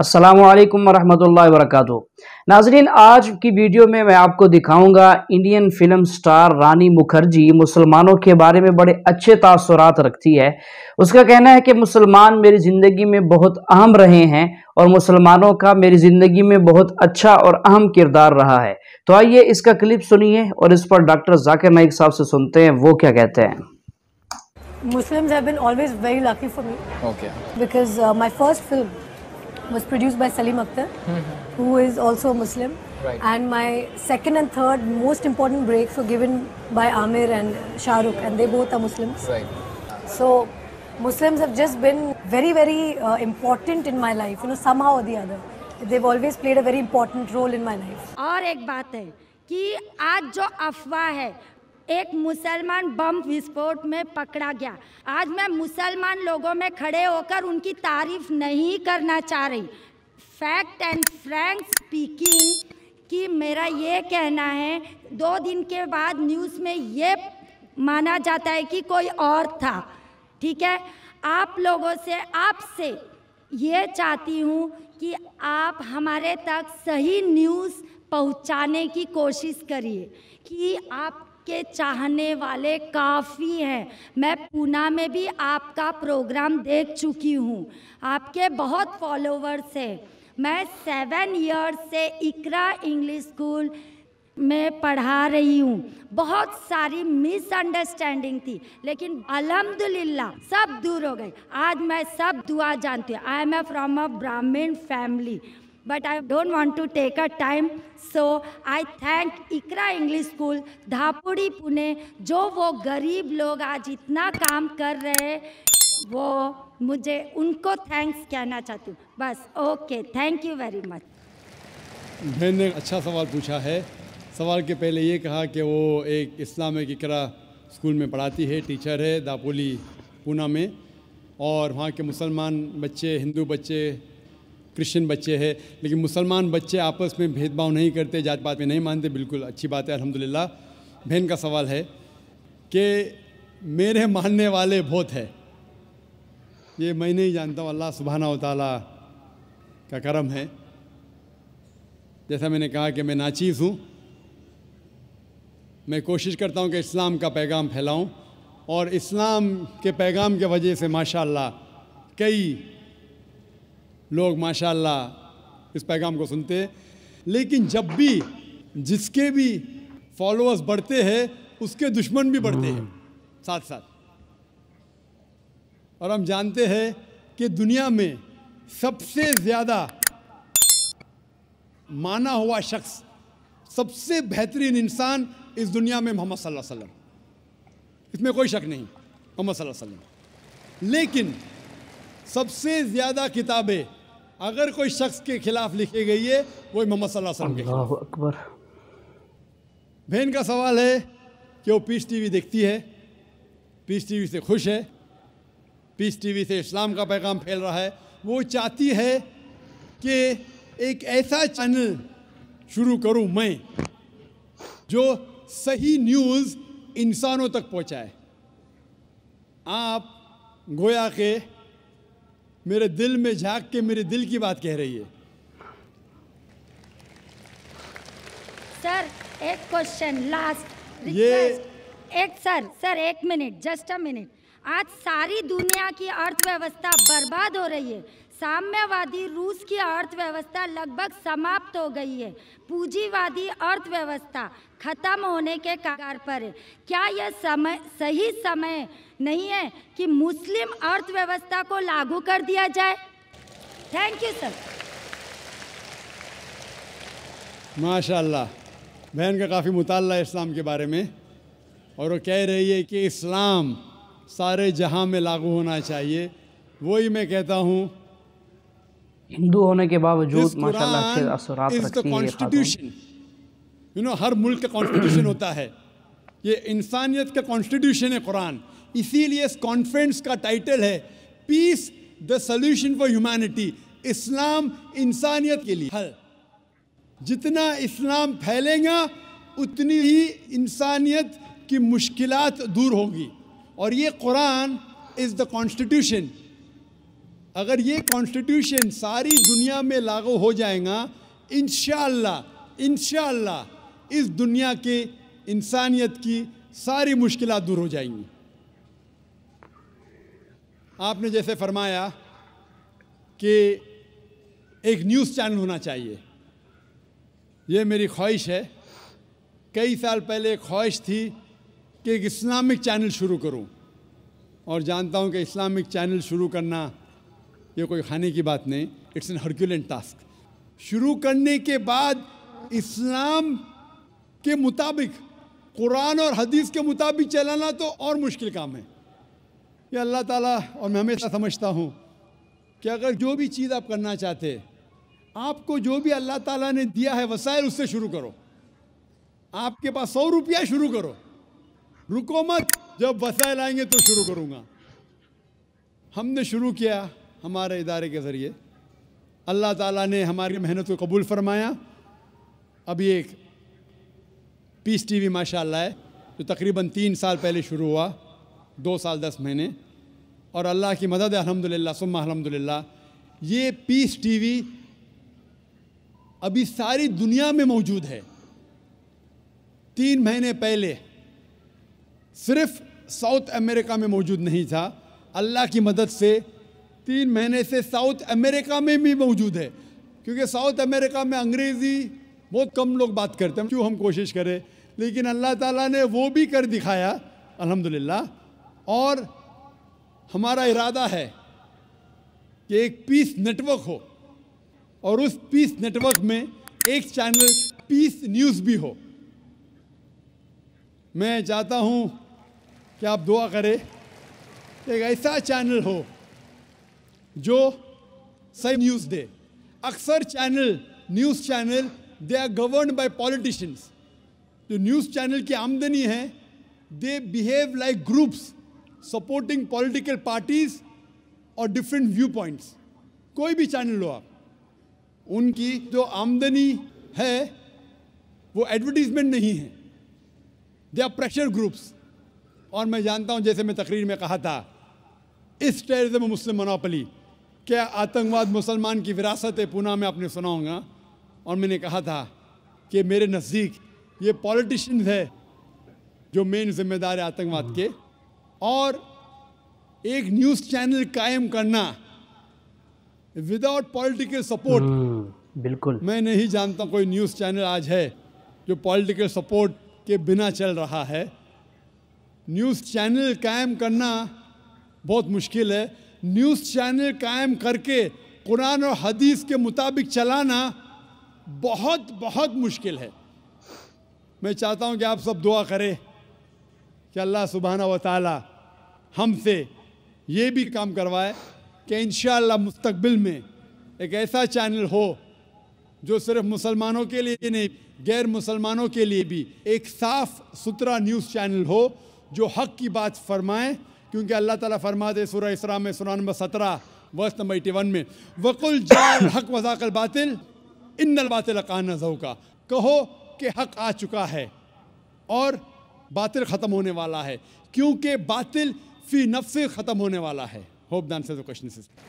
असलकम वरहमल वर्क नाजरीन आज की वीडियो में मैं आपको दिखाऊंगा Indian film star Rani Mukherjee मुसलमानों के बारे में बड़े अच्छे तासरात रखती है उसका कहना है कि मुसलमान मेरी ज़िंदगी में बहुत अहम रहे हैं और मुसलमानों का मेरी ज़िंदगी में बहुत अच्छा और अहम किरदार रहा है तो आइए इसका क्लिप सुनिए और इस पर डॉक्टर जाकिर नाइक साहब से सुनते हैं वो क्या कहते हैं Muslims have been always very lucky for me. Okay. Because uh, my first film was produced by Salim Akhtar, mm-hmm. who is also a Muslim. Right. And my second and third most important breaks were given by Amir and Shahrukh, and they both are Muslims. Right. So, Muslims have just been very, very uh, important in my life, you know, somehow or the other. They've always played a very important role in my life. और one thing is that today's एक मुसलमान बम विस्फोट में पकड़ा गया आज मैं मुसलमान लोगों में खड़े होकर उनकी तारीफ नहीं करना चाह रही फैक्ट एंड फ्रैंक स्पीकिंग कि मेरा ये कहना है दो दिन के बाद न्यूज़ में ये माना जाता है कि कोई और था ठीक है आप लोगों से आपसे ये चाहती हूँ कि आप हमारे तक सही न्यूज़ पहुँचाने की कोशिश करिए कि आप के चाहने वाले काफ़ी हैं मैं पूना में भी आपका प्रोग्राम देख चुकी हूँ आपके बहुत फॉलोवर्स हैं मैं सेवन ईयर्स से इकरा इंग्लिश स्कूल में पढ़ा रही हूँ बहुत सारी मिसअंडरस्टैंडिंग थी लेकिन अलहमदुल्ला सब दूर हो गए आज मैं सब दुआ जानती हूँ I M A from a Brahmin family but I don't want to take a time. So I thank Iqra English School Dapodi Pune जो वो गरीब लोग आज इतना काम कर रहे वो मुझे उनको थैंक्स कहना चाहती हूँ बस okay thank you very much बहन ने अच्छा सवाल पूछा है सवाल के पहले ये कहा कि वो एक इस्लामिक इकरा स्कूल में पढ़ाती है टीचर है दापोली पूना में और वहाँ के मुसलमान बच्चे हिंदू बच्चे क्रिश्चियन बच्चे हैं लेकिन मुसलमान बच्चे आपस में भेदभाव नहीं करते जात पात में नहीं मानते बिल्कुल अच्छी बात है अलहमदिल्ला बहन का सवाल है कि मेरे मानने वाले बहुत है ये मैं नहीं जानता हूँ अल्लाह सुबहाना ताला का करम है जैसा मैंने कहा कि मैं नाचीज़ हूँ मैं कोशिश करता हूँ कि इस्लाम का पैगाम फैलाऊँ और इस्लाम के पैगाम के वजह से माशाल्लाह कई लोग माशाल्लाह इस पैगाम को सुनते हैं लेकिन जब भी जिसके भी फॉलोअर्स बढ़ते हैं उसके दुश्मन भी बढ़ते हैं हम्म। साथ साथ और हम जानते हैं कि दुनिया में सबसे ज़्यादा माना हुआ शख्स सबसे बेहतरीन इंसान इस दुनिया में मोहम्मद सल्लल्लाहु अलैहि वसल्लम इसमें कोई शक नहीं मोहम्मद सल्लल्लाहु अलैहि वसल्लम लेकिन सबसे ज़्यादा किताबें अगर कोई शख्स के खिलाफ लिखी गई है वो मोहम्मद सल्लल्लाहु अलैहि वसल्लम अकबर बहन का सवाल है कि वो पीस टीवी देखती है पीस टीवी से खुश है पीस टीवी से इस्लाम का पैगाम फैल रहा है वो चाहती है कि एक ऐसा चैनल शुरू करूं मैं जो सही न्यूज़ इंसानों तक पहुंचाए आप गोया के मेरे दिल में झांक के मेरे दिल की बात कह रही है सर एक क्वेश्चन लास्ट ये एक सर सर एक मिनट जस्ट अ मिनट आज सारी दुनिया की अर्थव्यवस्था बर्बाद हो रही है साम्यवादी रूस की अर्थव्यवस्था लगभग समाप्त हो गई है पूंजीवादी अर्थव्यवस्था खत्म होने के कगार पर है क्या यह समय सही समय नहीं है कि मुस्लिम अर्थव्यवस्था को लागू कर दिया जाए थैंक यू सर माशाल्लाह बहन का काफ़ी मुताल है इस्लाम के बारे में और वो कह रही है कि इस्लाम सारे जहां में लागू होना चाहिए वही मैं कहता हूँ हिंदू होने के बावजूद माशाल्लाह कॉन्स्टिट्यूशन यू नो हर मुल्क का कॉन्स्टिट्यूशन होता है ये इंसानियत का कॉन्स्टिट्यूशन है कुरान इसीलिए इस कॉन्फ्रेंस का टाइटल है peace the solution for humanity Islam इंसानियत के लिए हल जितना इस्लाम फैलेगा उतनी ही इंसानियत की मुश्किल दूर होगी और ये कुरान इज़ द कॉन्स्टिट्यूशन अगर ये कॉन्स्टिट्यूशन सारी दुनिया में लागू हो जाएगा इन इन इस दुनिया के इंसानियत की सारी मुश्किल दूर हो जाएंगी आपने जैसे फरमाया कि एक न्यूज़ चैनल होना चाहिए ये मेरी ख्वाहिश है कई साल पहले एक ख्वाहिश थी कि एक इस्लामिक चैनल शुरू करूं और जानता हूं कि इस्लामिक चैनल शुरू करना ये कोई खाने की बात नहीं इट्स एन हर्क्यूलेंट टास्क शुरू करने के बाद इस्लाम के मुताबिक कुरान और हदीस के मुताबिक चलाना तो और मुश्किल काम है कि अल्लाह ताला और मैं हमेशा समझता हूँ कि अगर जो भी चीज़ आप करना चाहते आपको जो भी अल्लाह ताला ने दिया है वसाइल उससे शुरू करो आपके पास सौ रुपया शुरू करो रुको मत जब वसायल आएंगे तो शुरू करूँगा हमने शुरू किया हमारे इदारे के ज़रिए अल्लाह ताला ने हमारी मेहनत को कबूल फरमाया अभी एक पीस टीवी माशाल्लाह है जो तकरीबन तीन साल पहले शुरू हुआ दो साल दस महीने और अल्लाह की मदद अलहमदिल्ला सुम्मा अलहमदिल्ला ये पीस टीवी अभी सारी दुनिया में मौजूद है तीन महीने पहले सिर्फ साउथ अमेरिका में मौजूद नहीं था अल्लाह की मदद से तीन महीने से साउथ अमेरिका में भी मौजूद है क्योंकि साउथ अमेरिका में अंग्रेज़ी बहुत कम लोग बात करते हैं क्यों हम कोशिश करें लेकिन अल्लाह ताला ने वो भी कर दिखाया अल्हम्दुलिल्लाह और हमारा इरादा है कि एक पीस नेटवर्क हो और उस पीस नेटवर्क में एक चैनल पीस न्यूज़ भी हो मैं चाहता हूं कि आप दुआ करें एक ऐसा चैनल हो जो सही न्यूज़ दे अक्सर channel news channel they are govern by politicians जो न्यूज़ चैनल की आमदनी है they behave like groups supporting political parties और डिफरेंट व्यू पॉइंट्स कोई भी चैनल लो आप उनकी जो आमदनी है वो एडवर्टीजमेंट नहीं है दे आर प्रेशर ग्रुप्स और मैं जानता हूं जैसे मैं तकरीर में कहा था इस टेररिज्म मुस्लिम मनापली क्या आतंकवाद मुसलमान की विरासत है पूना में आपने सुना होगा और मैंने कहा था कि मेरे नज़दीक ये पॉलिटिशियंस है जो मेन जिम्मेदार है आतंकवाद के और एक न्यूज चैनल कायम करना विदाउट पॉलिटिकल सपोर्ट बिल्कुल मैं नहीं जानता कोई न्यूज चैनल आज है जो पॉलिटिकल सपोर्ट के बिना चल रहा है न्यूज चैनल कायम करना बहुत मुश्किल है न्यूज चैनल कायम करके कुरान और हदीस के मुताबिक चलाना बहुत बहुत मुश्किल है मैं चाहता हूं कि आप सब दुआ करें कि अल्लाह सुबहाना व हमसे ये भी काम करवाए कि इन मुस्तकबिल में एक ऐसा चैनल हो जो सिर्फ मुसलमानों के लिए नहीं गैर मुसलमानों के लिए भी एक साफ सुथरा न्यूज़ चैनल हो जो हक की बात फरमाएं क्योंकि अल्लाह ताला फरमाते सूर्य इसरा में सुरा नंबर सत्रह वर्ष नंबर एटी वन में वकुल जान हक वजाकल बातिल इन बातिल कान का कहो कि हक आ चुका है और बातिल ख़त्म होने वाला है क्योंकि बातिल फी नफ्स ख़त्म होने वाला है होप दान से तो क्वेश्चन